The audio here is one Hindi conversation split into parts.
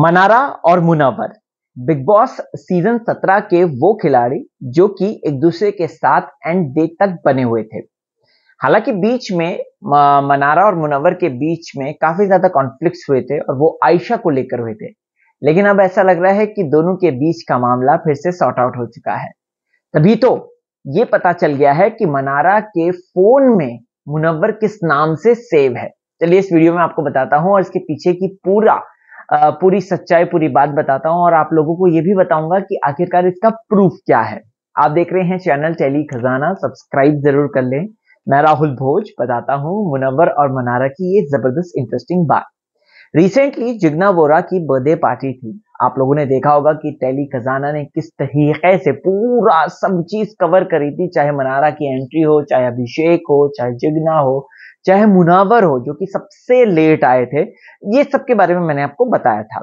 मनारा और मुनावर बिग बॉस सीजन 17 के वो खिलाड़ी जो कि एक दूसरे के साथ एंड डे तक बने हुए थे हालांकि बीच में मनारा और मुनावर के बीच में काफी ज्यादा कॉन्फ्लिक्ट हुए थे और वो आयशा को लेकर हुए थे लेकिन अब ऐसा लग रहा है कि दोनों के बीच का मामला फिर से सॉर्ट आउट हो चुका है तभी तो ये पता चल गया है कि मनारा के फोन में मुनवर किस नाम से सेव है चलिए इस वीडियो में आपको बताता हूं और इसके पीछे की पूरा पूरी सच्चाई पूरी बात बताता हूं और आप लोगों को ये भी बताऊंगा कि आखिरकार इसका प्रूफ क्या है आप देख रहे हैं चैनल टेली खजाना सब्सक्राइब जरूर कर लें मैं राहुल भोज बताता हूँ मुनवर और मनारा की ये जबरदस्त इंटरेस्टिंग बात रिसेंटली जिग्ना वोरा की बर्थडे पार्टी थी आप लोगों ने देखा होगा कि टेली खजाना ने किस तरीके से पूरा सब चीज कवर करी थी चाहे मनारा की एंट्री हो चाहे अभिषेक हो चाहे जिग्ना हो चाहे मुनावर हो जो कि सबसे लेट आए थे ये सब के बारे में मैंने आपको बताया था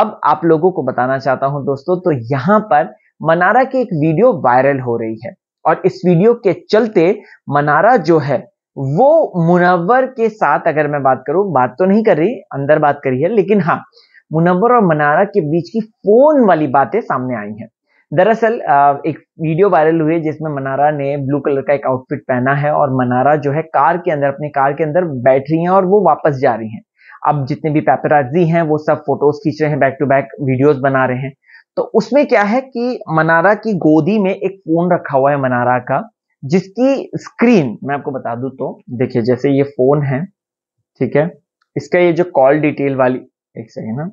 अब आप लोगों को बताना चाहता हूं दोस्तों तो यहां पर मनारा की एक वीडियो वायरल हो रही है और इस वीडियो के चलते मनारा जो है वो मुनवर के साथ अगर मैं बात करूं बात तो नहीं कर रही अंदर बात करी है लेकिन हाँ मुनवर और मनारा के बीच की फोन वाली बातें सामने आई हैं दरअसल एक वीडियो वायरल हुई जिसमें मनारा ने ब्लू कलर का एक आउटफिट पहना है और मनारा जो है कार के अंदर अपनी कार के अंदर बैठ रही है और वो वापस जा रही हैं अब जितने भी पेपराजी हैं वो सब फोटोज खींच रहे हैं बैक टू बैक वीडियोज बना रहे हैं तो उसमें क्या है कि मनारा की गोदी में एक फोन रखा हुआ है मनारा का जिसकी स्क्रीन मैं आपको बता दू तो देखिए जैसे ये फोन है ठीक है इसका ये जो कॉल डिटेल वाली एक सेकेंड ना हाँ,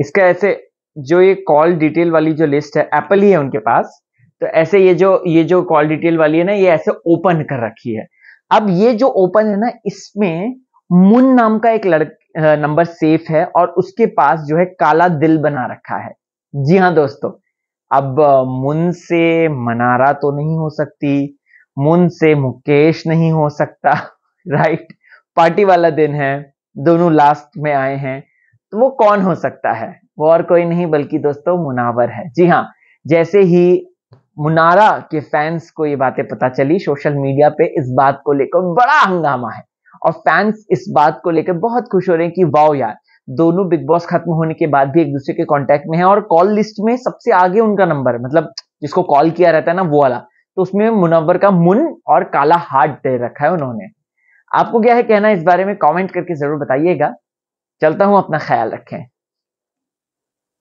इसका ऐसे जो ये कॉल डिटेल वाली जो लिस्ट है एप्पल ही है उनके पास तो ऐसे ये जो ये जो कॉल डिटेल वाली है ना ये ऐसे ओपन कर रखी है अब ये जो ओपन है ना इसमें मुन नाम का एक लड़क नंबर सेफ है और उसके पास जो है काला दिल बना रखा है जी हाँ दोस्तों अब मुन से मनारा तो नहीं हो सकती मुन से मुकेश नहीं हो सकता राइट पार्टी वाला दिन है दोनों लास्ट में आए हैं तो वो कौन हो सकता है वो और कोई नहीं बल्कि दोस्तों मुनावर है जी हाँ जैसे ही मुनारा के फैंस को ये बातें पता चली सोशल मीडिया पे इस बात को लेकर बड़ा हंगामा है और फैंस इस बात को लेकर बहुत खुश हो रहे हैं कि वाओ यार दोनों बिग बॉस खत्म होने के बाद भी एक दूसरे के कांटेक्ट में है और कॉल लिस्ट में सबसे आगे उनका नंबर है मतलब जिसको कॉल किया रहता है ना वो वाला तो उसमें मुनव्वर का मुन और काला हार्ट दे रखा है उन्होंने आपको क्या है कहना इस बारे में कॉमेंट करके जरूर बताइएगा चलता हूं अपना ख्याल रखें